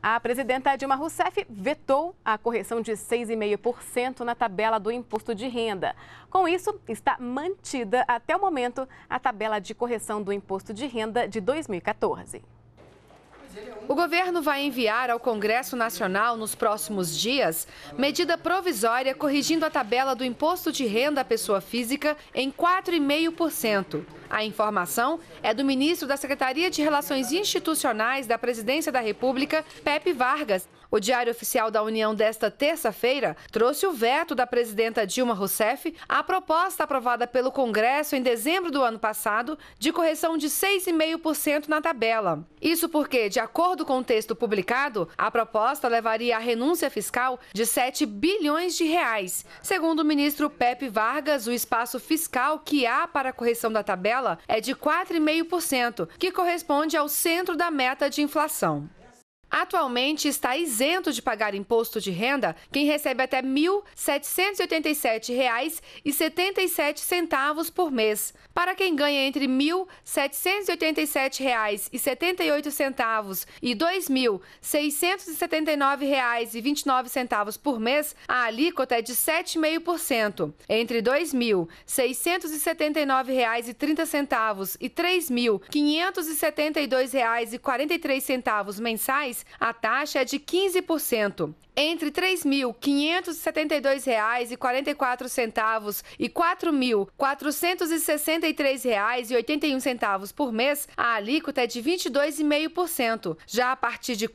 A presidenta Dilma Rousseff vetou a correção de 6,5% na tabela do imposto de renda. Com isso, está mantida até o momento a tabela de correção do imposto de renda de 2014. O governo vai enviar ao Congresso Nacional nos próximos dias medida provisória corrigindo a tabela do imposto de renda à pessoa física em 4,5%. A informação é do ministro da Secretaria de Relações Institucionais da Presidência da República, Pepe Vargas. O Diário Oficial da União desta terça-feira trouxe o veto da presidenta Dilma Rousseff à proposta aprovada pelo Congresso em dezembro do ano passado de correção de 6,5% na tabela. Isso porque, de acordo acordo com o texto publicado, a proposta levaria à renúncia fiscal de 7 bilhões de reais. Segundo o ministro Pepe Vargas, o espaço fiscal que há para a correção da tabela é de 4,5%, que corresponde ao centro da meta de inflação. Atualmente está isento de pagar imposto de renda quem recebe até R$ 1.787,77 por mês. Para quem ganha entre R$ 1.787,78 e R$ 2.679,29 por mês, a alíquota é de 7,5%. Entre R$ 2.679,30 e R$ 3.572,43 mensais, a taxa é de 15%. Entre R$ 3.572,44 e R$ 4.463,81 por mês, a alíquota é de 22,5%. Já a partir de R$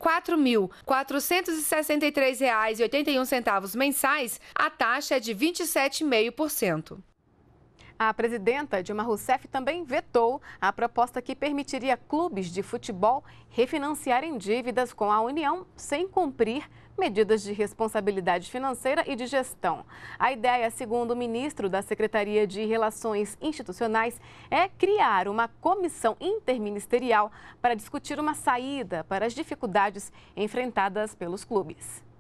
4.463,81 mensais, a taxa é de 27,5%. A presidenta Dilma Rousseff também vetou a proposta que permitiria clubes de futebol refinanciarem dívidas com a União sem cumprir medidas de responsabilidade financeira e de gestão. A ideia, segundo o ministro da Secretaria de Relações Institucionais, é criar uma comissão interministerial para discutir uma saída para as dificuldades enfrentadas pelos clubes.